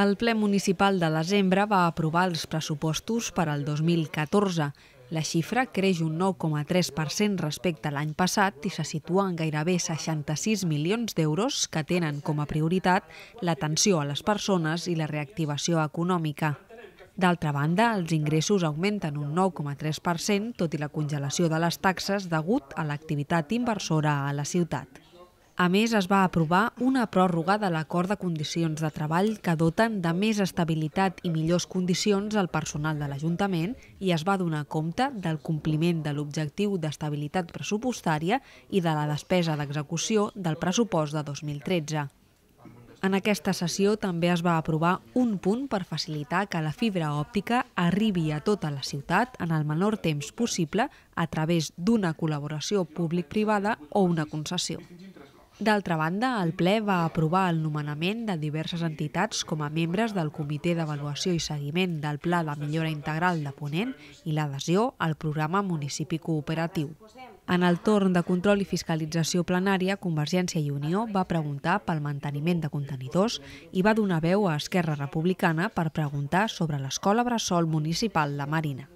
El ple municipal de desembre va aprovar els pressupostos per al 2014. La xifra creix un 9,3% respecte a l'any passat i se situa en gairebé 66 milions d'euros que tenen com a prioritat l'atenció a les persones i la reactivació econòmica. D'altra banda, els ingressos augmenten un 9,3%, tot i la congelació de les taxes degut a l'activitat inversora a la ciutat. A més, es va aprovar una pròrroga de l'acord de condicions de treball que doten de més estabilitat i millors condicions al personal de l'Ajuntament i es va donar compte del compliment de l'objectiu d'estabilitat pressupostària i de la despesa d'execució del pressupost de 2013. En aquesta sessió també es va aprovar un punt per facilitar que la fibra òptica arribi a tota la ciutat en el menor temps possible a través d'una col·laboració públic-privada o una concessió. D'altra banda, el ple va aprovar el nomenament de diverses entitats com a membres del Comitè d'Avaluació i Seguiment del Pla de Millora Integral de Ponent i l'adhesió al programa Municipi Cooperatiu. En el torn de control i fiscalització plenària, Convergència i Unió va preguntar pel manteniment de contenidors i va donar veu a Esquerra Republicana per preguntar sobre l'escola bressol municipal La Marina.